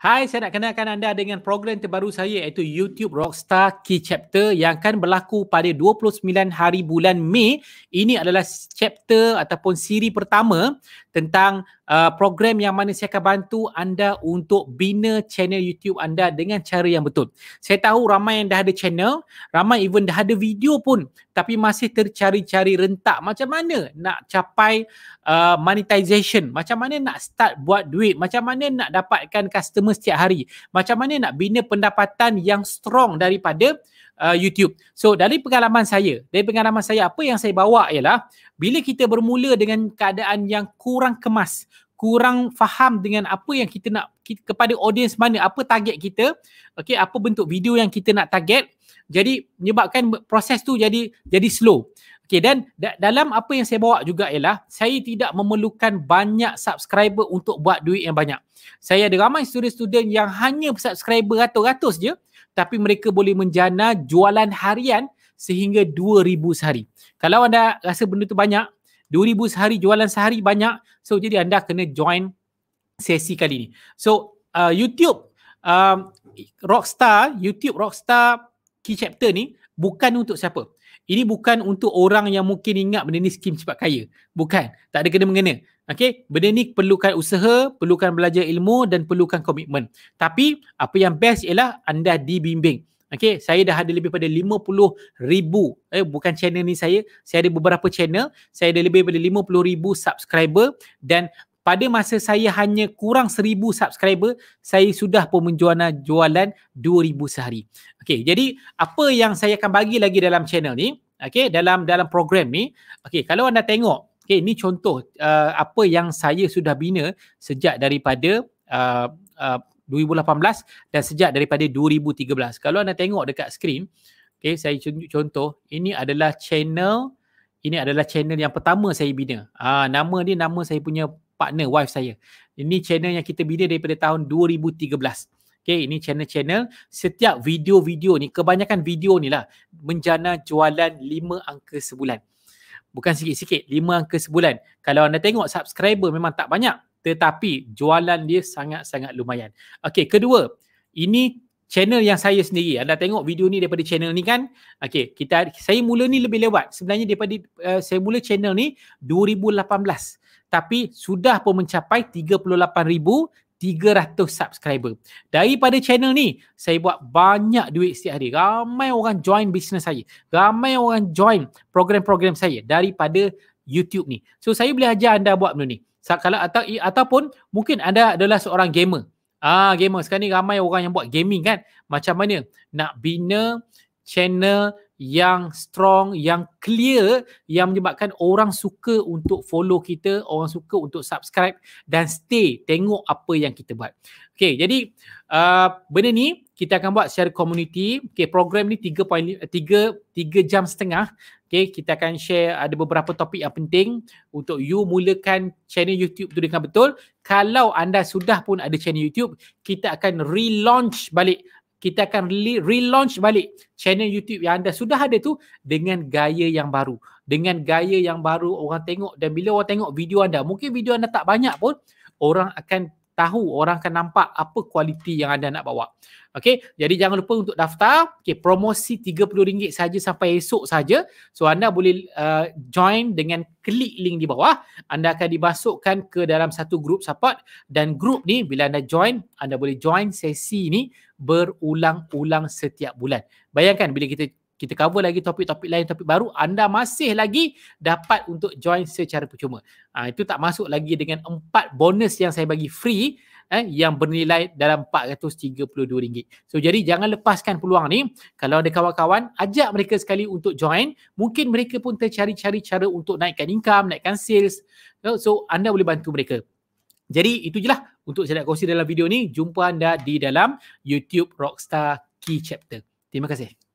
Hai, saya nak kenalkan anda dengan program terbaru saya iaitu YouTube Rockstar Key Chapter yang akan berlaku pada 29 hari bulan Mei. Ini adalah chapter ataupun siri pertama tentang uh, program yang mana saya akan bantu anda untuk bina channel YouTube anda dengan cara yang betul. Saya tahu ramai yang dah ada channel, ramai even dah ada video pun tapi masih tercari-cari rentak macam mana nak capai uh, monetization macam mana nak start buat duit macam mana nak dapatkan customer setiap hari macam mana nak bina pendapatan yang strong daripada uh, YouTube so dari pengalaman saya dari pengalaman saya apa yang saya bawa ialah bila kita bermula dengan keadaan yang kurang kemas kurang faham dengan apa yang kita nak kita, kepada audience mana apa target kita okay apa bentuk video yang kita nak target jadi menyebabkan proses tu jadi jadi slow okay dan da- dalam apa yang saya bawa juga ialah saya tidak memerlukan banyak subscriber untuk buat duit yang banyak saya ada ramai student-student yang hanya subscriber ratus-ratus je tapi mereka boleh menjana jualan harian sehingga 2000 sehari kalau anda rasa benda tu banyak 2000 sehari jualan sehari banyak so jadi anda kena join sesi kali ni so uh, YouTube um, Rockstar YouTube Rockstar key chapter ni bukan untuk siapa ini bukan untuk orang yang mungkin ingat benda ni skim cepat kaya bukan tak ada kena mengena Okay, benda ni perlukan usaha, perlukan belajar ilmu dan perlukan komitmen. Tapi apa yang best ialah anda dibimbing. Okay, saya dah ada lebih pada 50 ribu, eh bukan channel ni saya, saya ada beberapa channel, saya ada lebih pada 50 ribu subscriber dan pada masa saya hanya kurang 1000 subscriber, saya sudah pun menjual jualan 2000 sehari. Okay, jadi apa yang saya akan bagi lagi dalam channel ni, okay, dalam dalam program ni, okay, kalau anda tengok, okay, ni contoh uh, apa yang saya sudah bina sejak daripada uh, uh, 2018 dan sejak daripada 2013. Kalau anda tengok dekat skrin, okay, saya tunjuk contoh, ini adalah channel ini adalah channel yang pertama saya bina. ha, nama dia nama saya punya partner wife saya. Ini channel yang kita bina daripada tahun 2013. Okay, ini channel-channel. Setiap video-video ni, kebanyakan video ni lah menjana jualan 5 angka sebulan. Bukan sikit-sikit, 5 angka sebulan. Kalau anda tengok subscriber memang tak banyak tetapi jualan dia sangat-sangat lumayan. Okey, kedua, ini channel yang saya sendiri. Anda tengok video ni daripada channel ni kan? Okey, kita saya mula ni lebih lewat. Sebenarnya daripada uh, saya mula channel ni 2018. Tapi sudah pun mencapai 38,300 subscriber. Daripada channel ni, saya buat banyak duit setiap hari. Ramai orang join bisnes saya. Ramai orang join program-program saya daripada YouTube ni. So saya boleh ajar anda buat benda ni. So, kalau atau ataupun mungkin anda adalah seorang gamer. Ah gamer sekarang ni ramai orang yang buat gaming kan. Macam mana nak bina channel yang strong, yang clear yang menyebabkan orang suka untuk follow kita, orang suka untuk subscribe dan stay tengok apa yang kita buat. Okay, jadi uh, benda ni kita akan buat share community. Okay, program ni 3.3 eh, jam setengah. Okay, kita akan share ada beberapa topik yang penting untuk you mulakan channel YouTube tu dengan betul. Kalau anda sudah pun ada channel YouTube, kita akan relaunch balik kita akan relaunch balik channel YouTube yang anda sudah ada tu dengan gaya yang baru. Dengan gaya yang baru orang tengok dan bila orang tengok video anda, mungkin video anda tak banyak pun, orang akan tahu orang akan nampak apa kualiti yang anda nak bawa. Okay, jadi jangan lupa untuk daftar. Okay, promosi RM30 saja sampai esok saja. So anda boleh uh, join dengan klik link di bawah. Anda akan dimasukkan ke dalam satu grup support dan grup ni bila anda join, anda boleh join sesi ni berulang-ulang setiap bulan. Bayangkan bila kita kita cover lagi topik-topik lain, topik baru, anda masih lagi dapat untuk join secara percuma. Ha, itu tak masuk lagi dengan empat bonus yang saya bagi free eh, yang bernilai dalam RM432. So jadi jangan lepaskan peluang ni. Kalau ada kawan-kawan, ajak mereka sekali untuk join. Mungkin mereka pun tercari-cari cara untuk naikkan income, naikkan sales. So anda boleh bantu mereka. Jadi itu je lah untuk saya nak kongsi dalam video ni. Jumpa anda di dalam YouTube Rockstar Key Chapter. Terima kasih.